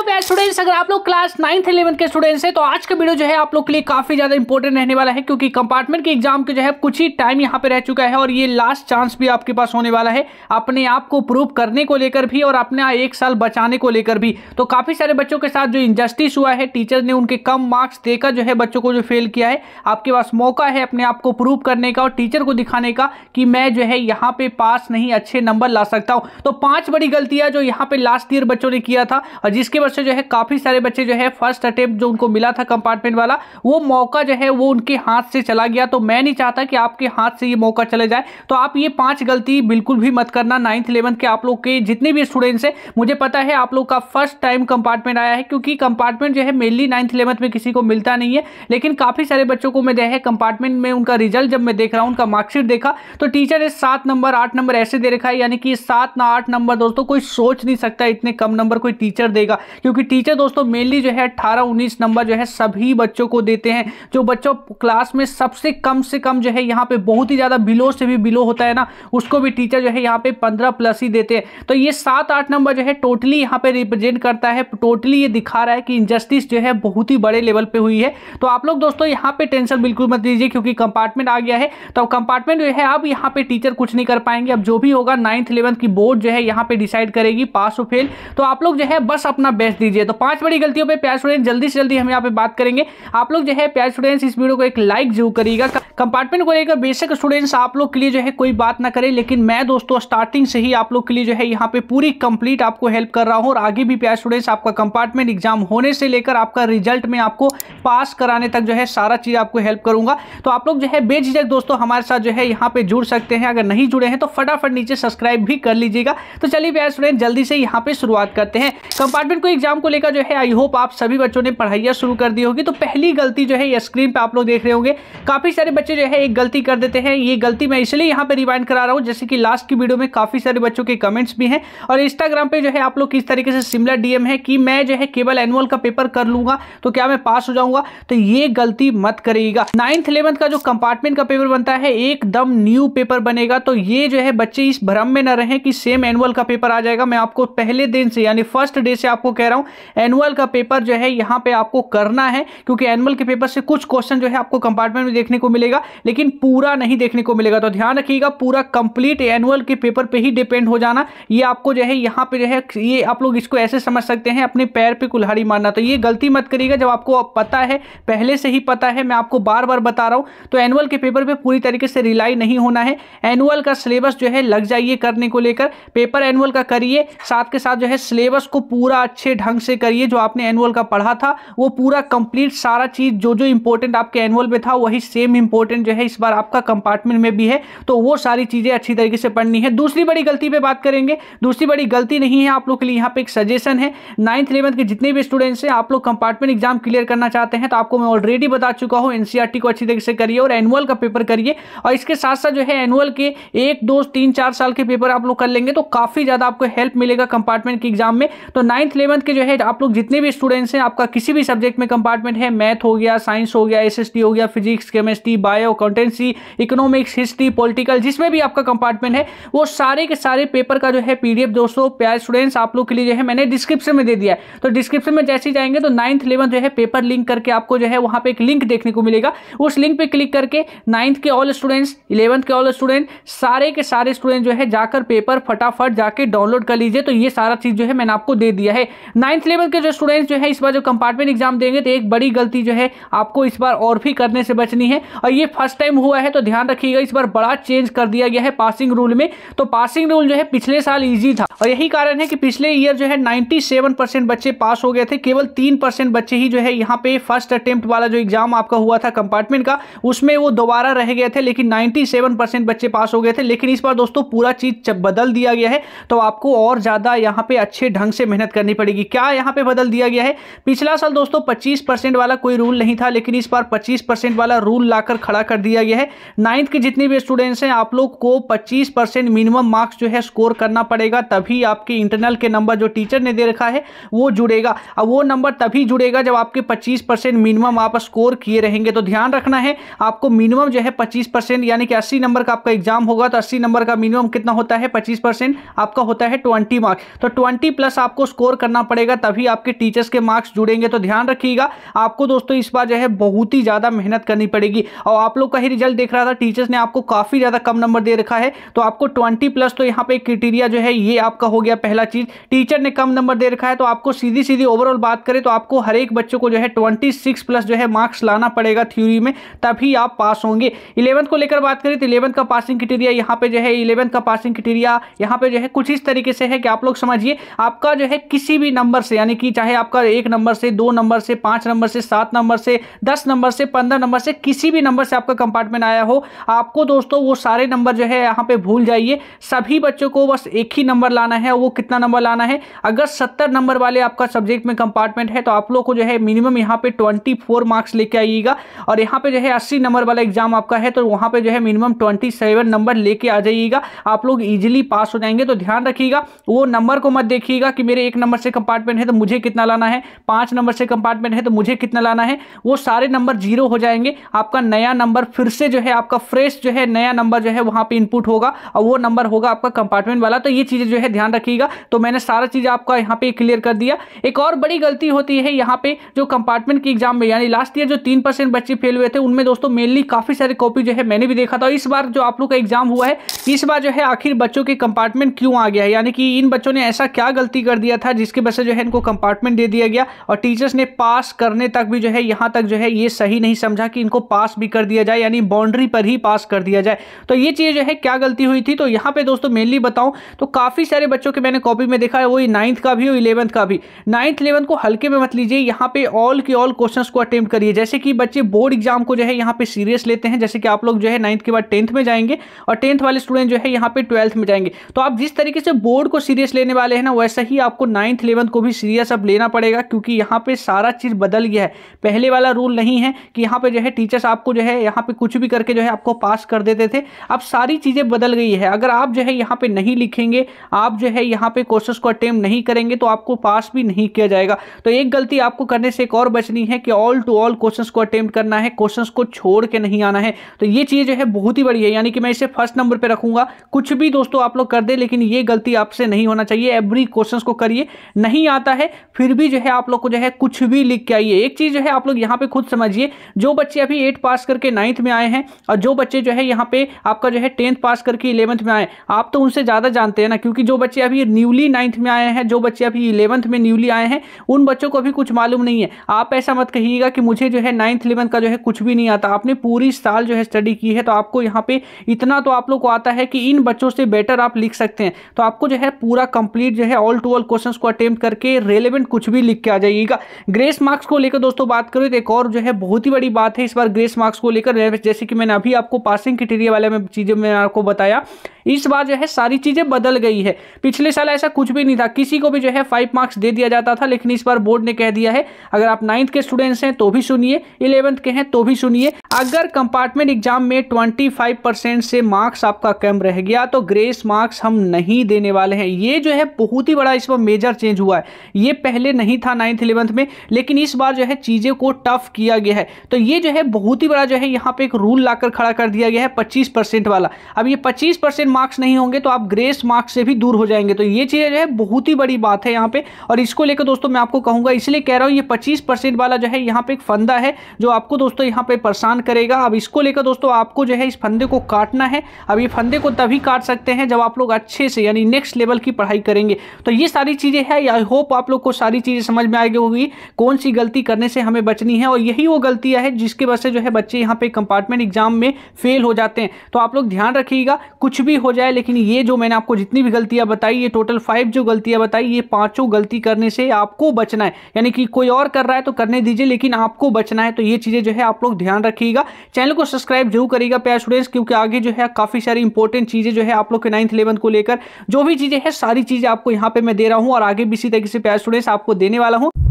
Hello, students अगर आप लोग क्लास नाइन्थ इलेवंथ के स्टूडेंट्स हैं तो आज का वीडियो जो है आप लोग के लिए काफी ज्यादा इंपॉर्टेंट रहने वाला है क्योंकि कंपार्टमेंट के एग्जाम के जो है कुछ ही टाइम यहाँ पे रह चुका है और ये लास्ट चांस भी आपके पास होने वाला है अपने आप को प्रूव करने को लेकर भी और अपने एक साल बचाने को लेकर भी तो काफी सारे बच्चों के साथ जो इंजस्टिस हुआ है टीचर ने उनके कम मार्क्स देकर जो है बच्चों को जो फेल किया है आपके पास मौका है अपने आप को प्रूव करने का और टीचर को दिखाने का कि मैं जो है यहाँ पे पास नहीं अच्छे नंबर ला सकता हूँ तो पांच बड़ी गलतियां जो यहाँ पे लास्ट ईयर बच्चों ने किया था और जिसके वजह से जो है है काफ़ी सारे बच्चे जो है फर्स्ट अटेम्प्ट जो उनको मिला था कंपार्टमेंट वाला वो मौका जो है वो उनके हाथ से चला गया तो मैं नहीं चाहता कि आपके हाथ से ये मौका चले जाए तो आप ये पांच गलती बिल्कुल भी मत करना नाइन्थ इलेवंथ के आप लोग के जितने भी स्टूडेंट्स हैं मुझे पता है आप लोग का फर्स्ट टाइम कंपार्टमेंट आया है क्योंकि कंपार्टमेंट जो है मेनली नाइन्थ इलेवंथ में किसी को मिलता नहीं है लेकिन काफ़ी सारे बच्चों को मैं जो है कंपार्टमेंट में उनका रिजल्ट जब मैं देख रहा हूँ उनका मार्कशीट देखा तो टीचर ने सात नंबर आठ नंबर ऐसे दे रखा है यानी कि सात ना आठ नंबर दोस्तों कोई सोच नहीं सकता इतने कम नंबर कोई टीचर देगा क्योंकि टीचर दोस्तों मेनली जो है अट्ठारह उन्नीस नंबर जो है सभी बच्चों को देते हैं जो बच्चों क्लास में सबसे कम से कम जो है यहाँ पे बहुत ही ज़्यादा बिलो से भी बिलो होता है ना उसको भी टीचर जो है यहाँ पे पंद्रह प्लस ही देते हैं तो ये सात आठ नंबर जो है टोटली यहाँ पे रिप्रेजेंट करता है टोटली ये दिखा रहा है कि इंजस्टिस जो है बहुत ही बड़े लेवल पर हुई है तो आप लोग दोस्तों यहाँ पे टेंशन बिल्कुल मत लीजिए क्योंकि कंपार्टमेंट आ गया है तो कंपार्टमेंट जो है अब यहाँ पे टीचर कुछ नहीं कर पाएंगे अब जो भी होगा नाइन्थ इलेवंथ की बोर्ड जो है यहाँ पे डिसाइड करेगी पास और फेल तो आप लोग जो है बस अपना बेस्ट दीजिए कीजिए तो पांच बड़ी गलतियों पर प्यार स्टूडेंट जल्दी से जल्दी हम यहाँ पे बात करेंगे आप लोग जो है प्यार स्टूडेंट्स इस वीडियो को एक लाइक जरूर करिएगा कंपार्टमेंट को लेकर बेसिक स्टूडेंट्स आप लोग के लिए जो है कोई बात ना करें लेकिन मैं दोस्तों स्टार्टिंग से ही आप लोग के लिए जो है यहाँ पे पूरी कंप्लीट आपको हेल्प कर रहा हूँ और आगे भी प्यार स्टूडेंट्स आपका कंपार्टमेंट एग्जाम होने से लेकर आपका रिजल्ट में आपको पास कराने तक जो है सारा चीज़ आपको हेल्प करूंगा तो आप लोग जो है बेझिझक दोस्तों हमारे साथ जो है यहाँ पे जुड़ सकते हैं अगर नहीं जुड़े हैं तो फटाफट नीचे सब्सक्राइब भी कर लीजिएगा तो चलिए प्यार स्टूडेंट जल्दी से यहाँ पे शुरुआत करते हैं कंपार्टमेंट को एग्जाम को लेकर जो है आई होप आप सभी बच्चों ने पढ़ाइया शुरू कर दी होगी तो पहली गलती जो है स्क्रीन पर आप लोग देख रहे होंगे काफ़ी सारे बच्चे बच्चे जो है एक गलती कर देते हैं ये गलती मैं इसलिए यहाँ पे रिवाइंड करा रहा हूँ जैसे कि लास्ट की वीडियो में काफ़ी सारे बच्चों के कमेंट्स भी हैं और इंस्टाग्राम पे जो है आप लोग किस तरीके से सिमिलर डीएम है कि मैं जो है केवल एनुअल का पेपर कर लूँगा तो क्या मैं पास हो जाऊँगा तो ये गलती मत करिएगा नाइन्थ इलेवंथ का जो कंपार्टमेंट का पेपर बनता है एकदम न्यू पेपर बनेगा तो ये जो है बच्चे इस भ्रम में न रहें कि सेम एनुअल का पेपर आ जाएगा मैं आपको पहले दिन से यानी फर्स्ट डे से आपको कह रहा हूँ एनुअल का पेपर जो है यहाँ पे आपको करना है क्योंकि एनुअल के पेपर से कुछ क्वेश्चन जो है आपको कंपार्टमेंट में देखने को मिलेगा मिलेगा लेकिन पूरा नहीं देखने को मिलेगा तो ध्यान रखिएगा पूरा कंप्लीट एनुअल के पेपर पे ही डिपेंड हो जाना ये आपको जो है यहाँ पे जो है ये आप लोग इसको ऐसे समझ सकते हैं अपने पैर पे कुल्हाड़ी मारना तो ये गलती मत करिएगा जब आपको पता है पहले से ही पता है मैं आपको बार बार बता रहा हूँ तो एनुअल के पेपर पर पे पूरी तरीके से रिलाई नहीं होना है एनुअल का सिलेबस जो है लग जाइए करने को लेकर पेपर एनुअल का करिए साथ के साथ जो है सिलेबस को पूरा अच्छे ढंग से करिए जो आपने एनुअल का पढ़ा था वो पूरा कंप्लीट सारा चीज़ जो जो इंपॉर्टेंट आपके एनुअल में था वही सेम इंपोर्टेंट इंपॉर्टेंट जो है इस बार आपका कंपार्टमेंट में भी है तो वो सारी चीज़ें अच्छी तरीके से पढ़नी है दूसरी बड़ी गलती पर बात करेंगे दूसरी बड़ी गलती नहीं है आप लोग के लिए यहाँ पे एक सजेशन है नाइन्थ इलेवंथ के जितने भी स्टूडेंट्स हैं आप लोग कंपार्टमेंट एग्जाम क्लियर करना चाहते हैं तो आपको मैं ऑलरेडी बता चुका हूँ एनसीईआरटी e को अच्छी तरीके से करिए और एनुअल का पेपर करिए और इसके साथ साथ जो है एनुअल के एक दो तीन चार साल के पेपर आप लोग कर लेंगे तो काफ़ी ज़्यादा आपको हेल्प मिलेगा कंपार्टमेंट के एग्जाम में तो नाइन्थ इलेवंथ के जो है आप लोग जितने भी स्टूडेंट्स हैं आपका किसी भी सब्जेक्ट में कंपार्टमेंट है मैथ हो गया साइंस हो गया एस हो गया physics chemistry bio bio accountancy economics history political जिसमें भी आपका कंपार्टमेंट है वो सारे के सारे पेपर का जो है पीडीएफ दोस्तों प्यार स्टूडेंट्स आप लोग के लिए जो है मैंने डिस्क्रिप्शन में दे दिया है तो डिस्क्रिप्शन में जैसे ही जाएंगे तो नाइन्थ इलेवंथ जो है पेपर लिंक करके आपको जो है वहाँ पर एक लिंक देखने को मिलेगा उस लिंक पर क्लिक करके नाइन्थ के ऑल स्टूडेंट्स इलेवंथ के ऑल स्टूडेंट सारे के सारे स्टूडेंट जो है जाकर पेपर फटाफट जाकर डाउनलोड कर लीजिए तो ये सारा चीज़ जो है मैंने आपको दे दिया है नाइन्थ लेवल के जो स्टूडेंट्स जो है इस बार जो कंपार्टमेंट एग्जाम देंगे तो एक बड़ी गलती जो है आपको इस बार और भी करने से बचनी है और ये फर्स्ट टाइम हुआ है तो ध्यान रखिएगा इस बार बड़ा चेंज कर दिया गया है पासिंग रूल में तो पासिंग रूल जो है पिछले साल ईजी था और यही कारण है कि पिछले ईयर जो है नाइन्टी बच्चे पास हो गए थे केवल तीन बच्चे ही जो है यहाँ पे फर्स्ट अटेम्प्ट वाला जो एग्जाम आपका हुआ था कंपार्टमेंट का उसमें वो दोबारा रह गए थे लेकिन नाइन्टी बच्चे पास हो गए थे लेकिन इस बार दोस्तों पूरा चीज बदल दिया गया है तो आपको और ज़्यादा यहां पे अच्छे ढंग से मेहनत करनी पड़ेगी क्या यहां पे बदल दिया गया है पिछला साल दोस्तों 25 परसेंट वाला कोई रूल नहीं था लेकिन इस बार 25 परसेंट वाला रूल लाकर खड़ा कर दिया गया है नाइन्थ के जितने भी स्टूडेंट्स हैं आप लोग को पच्चीस परसेंट मिनिमम मार्क्स जो है स्कोर करना पड़ेगा तभी आपके इंटरनल के नंबर जो टीचर ने दे रखा है वो जुड़ेगा अब वो नंबर तभी जुड़ेगा जब आपके पच्चीस मिनिमम आप स्कोर किए रहेंगे तो ध्यान रखना है आपको मिनिमम जो है पच्चीस यानी कि अस्सी नंबर का आपका एग्जाम होगा तो अस्सी नंबर का मिनिमम कितना होता है पच्चीस आपका होता है ट्वेंटी मार्क्स तो ट्वेंटी प्लस आपको स्कोर करना पड़ेगा तभी आपके टीचर्स के मार्क्स जुड़ेंगे तो ध्यान रखिएगा आपको दोस्तों इस बार जो है बहुत ही ज़्यादा मेहनत करनी पड़ेगी और आप लोग का ही रिजल्ट देख रहा था टीचर्स ने आपको काफ़ी ज़्यादा कम नंबर दे रखा है तो आपको ट्वेंटी प्लस तो यहाँ पे क्रिटेरिया जो है ये आपका हो गया पहला चीज़ टीचर ने कम नंबर दे रखा है तो आपको सीधी सीधी ओवरऑल बात करें तो आपको हर एक बच्चों को जो है ट्वेंटी सिक्स प्लस जो है मार्क्स लाना पड़ेगा थ्योरी में तभी आप पास होंगे इलेवंथ को लेकर बात करें तो इलेवंथ का पासिंग क्रिटेरिया यहाँ पे जो है इलेवंथ का पासिंग क्रिटेरिया यहाँ पे जो है कुछ इस तरीके से है कि आप लोग समझिए आपका जो है किसी भी नंबर से यानी कि चाहे आपका एक नंबर से दो नंबर से पांच नंबर से सात नंबर से दस नंबर से पंद्रह नंबर से किसी भी नंबर से आपका कंपार्टमेंट आया हो आपको दोस्तों वो सारे नंबर जो है यहाँ पे भूल जाइए सभी बच्चों को बस एक ही नंबर लाना है वो कितना नंबर लाना है अगर सत्तर नंबर वाले आपका सब्जेक्ट में कंपार्टमेंट है तो आप लोग को जो है मिनिमम यहाँ पे ट्वेंटी मार्क्स लेके आइएगा और यहाँ पे जो है अस्सी नंबर वाला एग्जाम आपका है तो वहाँ पर जो है मिनिमम ट्वेंटी नंबर लेके आ जाइएगा आप लोग ईजिली पास हो जाएंगे तो ध्यान रखिएगा वो नंबर को मत देखिएगा कि मेरे एक नंबर से कंपार्टमेंट है तो मुझे कितना लाना है पांच नंबर से कंपार्टमेंट है तो मुझे कितना लाना है वो सारे नंबर जीरो हो जाएंगे आपका नया नंबर फिर से जो है आपका फ्रेश जो है नया नंबर जो है वहां पे इनपुट होगा और वो नंबर होगा आपका कंपार्टमेंट वाला तो ये चीज़ें जो है ध्यान रखिएगा तो मैंने सारा चीज़ आपका यहाँ पे क्लियर कर दिया एक और बड़ी गलती होती है यहाँ पे जो कंपार्टमेंट की एग्जाम में यानी लास्ट ईयर जो तीन बच्चे फेल हुए थे उनमें दोस्तों मेनली काफ़ी सारे कॉपी जो है मैंने भी देखा था इस बार जो आप लोग का एग्जाम हुआ है इस बार जो है आखिर बच्चों के कंपार्टमेंट क्यों आ गया है यानी कि इन बच्चों ने ऐसा क्या गलती कर दिया था जिसकी वजह से जो है इनको कंपार्टमेंट दे दिया गया और टीचर्स ने पास करने तक भी जो है यहाँ तक जो है ये सही नहीं समझा कि इनको पास भी कर दिया जाए यानी बाउंड्री पर ही पास कर दिया जाए तो ये चीज़ जो है क्या गलती हुई थी तो यहाँ पे दोस्तों मेनली बताऊँ तो काफ़ी सारे बच्चों के मैंने कॉपी में देखा है वही नाइन्थ का भी और इलेवंथ का भी नाइन्थ इलेवंथ को हल्के में मत लीजिए यहाँ पे ऑल के ऑल क्वेश्चन को अटेम्प्ट करिए जैसे कि बच्चे बोर्ड एग्जाम को जो है यहाँ पर सीरियस लेते हैं जैसे कि आप लोग जो है नाइन्थ के बाद टेंथ में जाएंगे और टेंथ वाले स्टूडेंट जो है यहाँ पर ट्वेल्थ में जाएंगे तो आप जिस तरीके से बोर्ड को सीरियस लेने वाले हैं ना वैसा ही आपको नाइन्थ इलेवंथ को भी सीरियस अब लेना पड़ेगा क्योंकि यहाँ पर सारा चीज़ बदल गया है पहले वाला रूल नहीं है कि यहाँ पे जो है टीचर्स आपको जो है है यहाँ पे कुछ भी करके जो है आपको पास कर देते थे अब सारी चीज़ें बदल गई है अगर आप जो है यहाँ पे नहीं लिखेंगे आप जो है यहाँ पे कोर्सेस को अटेम्प नहीं करेंगे तो आपको पास भी नहीं किया जाएगा तो एक गलती आपको करने से एक और बचनी है कि ऑल टू ऑल क्वेश्चन को अटेम्प्ट करना है क्वेश्चन को छोड़ के नहीं आना है तो ये चीज़ जो है बहुत ही बड़ी है यानी कि मैं इसे फर्स्ट नंबर पर रखूँगा कुछ भी दोस्तों आप लोग कर दे लेकिन ये गलती आपसे नहीं होना चाहिए एवरी क्वेश्चन को करिए नहीं आता है फिर भी जो है आप लोग को जो है कुछ भी लिख के आइए एक चीज़ जो है आप लोग यहाँ पे खुद समझिए जो बच्चे अभी एट पास करके के नाइन्थ में आए हैं और जो बच्चे जो है यहाँ पे आपका जो है टेंथ पास करके इलेवंथ में आए आप तो उनसे ज़्यादा जानते हैं ना क्योंकि जो बच्चे अभी न्यूली नाइन्थ में आए हैं जो बच्चे अभी इलेवंथ में न्यूली आए हैं उन बच्चों को अभी कुछ मालूम नहीं है आप ऐसा मत कहिएगा कि मुझे जो है नाइन्थ इलेवंथ का जो है कुछ भी नहीं आता आपने पूरी साल जो है स्टडी की है तो आपको यहाँ पर इतना तो आप लोग को आता है कि इन बच्चों से बेटर आप लिख सकते हैं तो आपको जो है पूरा कंप्लीट जो है ऑल टू ऑल क्वेश्चन को अटेम्प्ट करके रेलिवेंट कुछ भी लिख के आ जाइएगा ग्रेस मार्क्स को लेकर दोस्तों बात करें तो एक और जो है बहुत ही बड़ी बात है इस बार ग्रेस मार्क्स को लेकर जैसे कि मैंने अभी आपको पासिंग क्रिटेरिया वाले में चीज़ें मैंने आपको बताया इस बार जो है सारी चीज़ें बदल गई है पिछले साल ऐसा कुछ भी नहीं था किसी को भी जो है फाइव मार्क्स दे दिया जाता था लेकिन इस बार बोर्ड ने कह दिया है अगर आप नाइन्थ के स्टूडेंट्स हैं तो भी सुनिए इलेवंथ के हैं तो भी सुनिए अगर कंपार्टमेंट एग्जाम में ट्वेंटी से मार्क्स आपका कम रह गया तो ग्रेस मार्क्स हम नहीं देने वाले हैं ये जो है बहुत ही बड़ा इस बार मेजर चेंज हुआ है ये पहले नहीं था नाइन्थ इलेवंथ में लेकिन इस बार जो है चीज़ें को टफ किया गया है तो ये जो है बहुत ही बड़ा जो है यहाँ पे एक रूल लाकर खड़ा कर दिया गया है 25 परसेंट वाला अब ये 25 परसेंट मार्क्स नहीं होंगे तो आप ग्रेस मार्क्स से भी दूर हो जाएंगे तो ये चीज़ है बहुत ही बड़ी बात है यहाँ पे और इसको लेकर दोस्तों मैं आपको कहूंगा इसलिए कह रहा हूँ ये पच्चीस वाला जो है यहाँ पे एक फंदा है जो आपको दोस्तों यहाँ पे परेशान करेगा अब इसको लेकर दोस्तों आपको जो है इस फंदे को काटना है अब ये फंदे को तभी काट सकते हैं जब आप लोग अच्छे से यानी नेक्स्ट लेवल की पढ़ाई करेंगे तो ये सारी चीज़ें है आई होप आप लोग को सारी चीज़ें समझ में आएगी होगी कौन सी गलती करने से हमें बचनी है और यही वो गलतियाँ है जिसके वजह से जो है बच्चे यहाँ पे कंपार्टमेंट एग्जाम में फेल हो जाते हैं तो आप लोग ध्यान रखिएगा कुछ भी हो हो जाए लेकिन ये जो मैंने आपको जितनी भी गलतियां बताई ये टोटल फाइव जो गलतियां बताई ये पांचों गलती करने से आपको बचना है यानी कि कोई और कर रहा है तो करने दीजिए लेकिन आपको बचना है तो ये चीज़ें जो है आप लोग ध्यान रखिएगा चैनल को सब्सक्राइब जरूर करिएगा प्यार स्टूडेंट्स क्योंकि आगे जो है काफ़ी सारी इंपॉर्टेंट चीज़ें जो है आप लोग के नाइन्थ इलेवंथ को लेकर जो भी चीज़ें हैं सारी चीज़ें आपको यहाँ पे मैं दे रहा हूँ और आगे भी इसी तरीके से प्यार स्टूडेंट्स आपको देने वाला हूँ